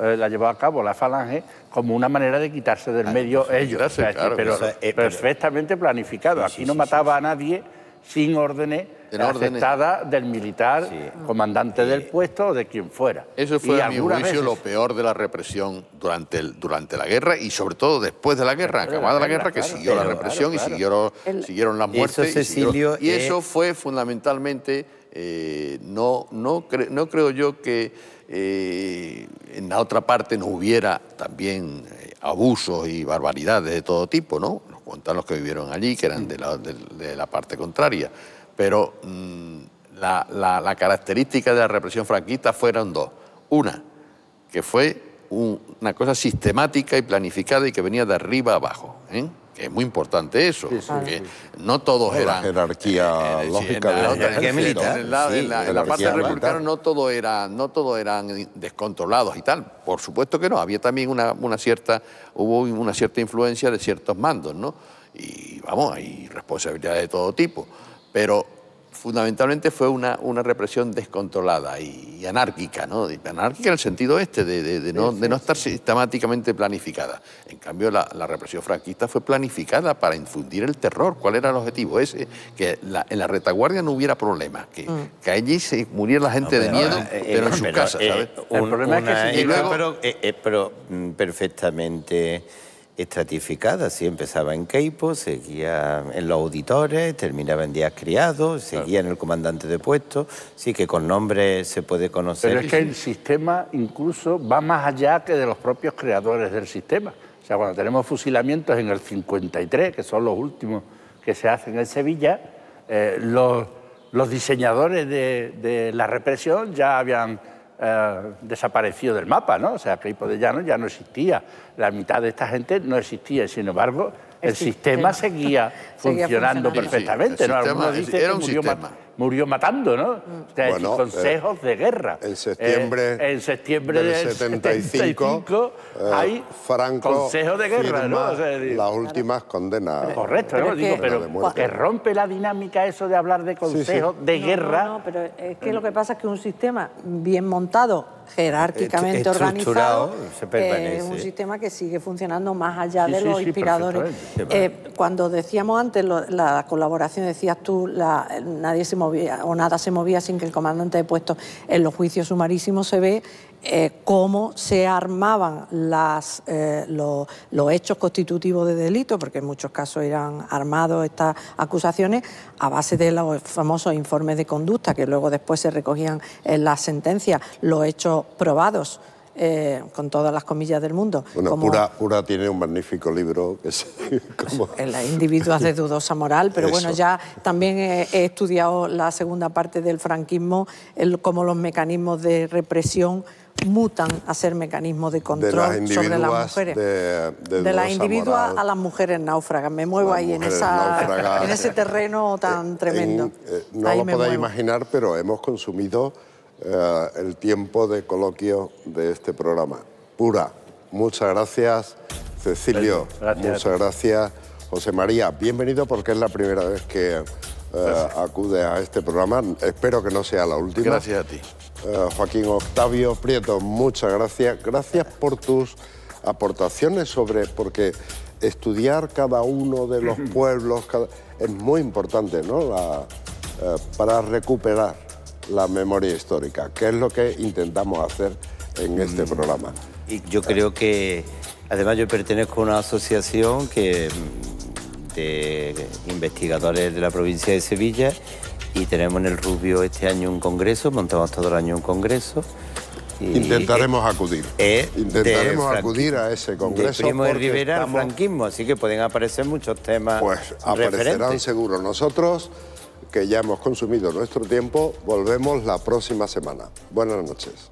S5: la llevó a cabo la falange como una manera de quitarse del medio ellos. pero perfectamente planificado. Aquí no mataba a nadie sin órdenes aceptada del militar, comandante del puesto o de quien fuera. Eso fue, a mi juicio, lo
S2: peor de la represión durante, durante la guerra y sobre todo después de la guerra, acabada la, guerra, que siguió la represión y siguieron, siguieron las muertes. y, eso eh, fue fundamentalmente, eh, no, no, no creo yo que eh, en la otra parte no hubiera también abusos y barbaridades de todo tipo, ¿no? cuentan los que vivieron allí, que eran de la, parte contraria. Pero mm, la, característica de la represión franquista fueron dos. Una, que fue una cosa sistemática y planificada y que venía de arriba abajo. ¿eh? es muy importante eso, porque no todos no, eran... jerarquía eh, eh, lógica de la, jerarquía militar. En la, parte republicana no todos era no todo eran descontrolados y tal, por supuesto que no, había también una, una, cierta, hubo una cierta influencia de ciertos mandos, ¿no? Y vamos, hay responsabilidades de todo tipo, pero fundamentalmente fue una, una represión descontrolada y, anárquica, ¿no? anárquica en el sentido este, de, no, de, no, estar sistemáticamente planificada. En cambio, la, represión franquista fue planificada para infundir el terror. ¿Cuál era el objetivo? Ese, que en la retaguardia no hubiera problemas, mm. que, allí se muriera la gente de miedo, eh, eh, pero en su casa. Eh, ¿sabes? el problema es que...
S4: pero mm, perfectamente estratificada, sí, empezaba en Keipo, seguía en los auditores, terminaba en Días Criados, seguía en el comandante de puesto, sí que con nombre se puede conocer. Pero es que el
S5: sistema incluso va más allá que de los propios creadores del sistema. O sea, cuando tenemos fusilamientos en el 53, que son los últimos que se hacen en Sevilla, eh, los, diseñadores de la represión ya habían eh, desapareció del mapa, ¿no? O sea, que de ya no existía. La mitad de esta gente no existía. Sin embargo, el, sistema, seguía, <laughs> funcionando, perfectamente. ¿no? un sistema murió matando, ¿no? Mm. consejos eh, de guerra. En septiembre, eh, en del, 75, eh, hay Franco consejos de guerra, ¿no?
S1: las últimas condenas. correcto, pero Digo, pero que
S3: rompe la dinámica eso de hablar de consejos de guerra. No, pero es que lo que pasa es que un sistema bien montado jerárquicamente organizado, es un sistema que sigue funcionando más allá de los inspiradores. cuando decíamos antes la colaboración, decías tú, la, nadie se movía o nada se movía sin que el comandante de puesto en los juicios sumarísimos se ve eh, cómo se armaban las, eh, los, los hechos constitutivos de delito, porque en muchos casos eran armados estas acusaciones, a base de los famosos informes de conducta que luego después se recogían en las sentencias, los hechos probados. Eh, con todas las comillas del mundo. Bueno,
S1: Pura, tiene un magnífico libro que es <laughs> como... <laughs> individuas
S3: de dudosa moral, pero bueno, ya también he, estudiado la segunda parte del franquismo, el, cómo los mecanismos de represión mutan a ser mecanismos de control sobre las mujeres.
S1: De, las individuas a
S3: las mujeres náufragas. Me muevo ahí en, ese eh, terreno tan eh, tremendo.
S1: no lo podéis imaginar, pero hemos consumido eh, el tiempo de coloquio de este programa. Pura, muchas gracias, Cecilio. Muchas gracias, José María. Bienvenido porque es la primera vez que eh, acude a este programa. Espero que no sea la última. Gracias a ti. Eh, Joaquín Octavio Prieto, muchas gracias. Gracias por tus aportaciones sobre, porque estudiar cada uno de los <clears throat> pueblos es muy importante, ¿no? para recuperar la memoria histórica, que
S4: es lo que intentamos hacer en este mm. programa. Y yo creo que, además yo pertenezco a una asociación que, mm, de investigadores de la provincia de Sevilla y tenemos en el Rubio este año un congreso, montamos todo el año un congreso. Intentaremos acudir. Intentaremos acudir
S1: a ese congreso. De Primo de Rivera,
S4: franquismo, así que pueden aparecer muchos temas. Pues aparecerán seguro.
S1: Nosotros que ya hemos consumido nuestro tiempo, volvemos la próxima semana. Buenas noches.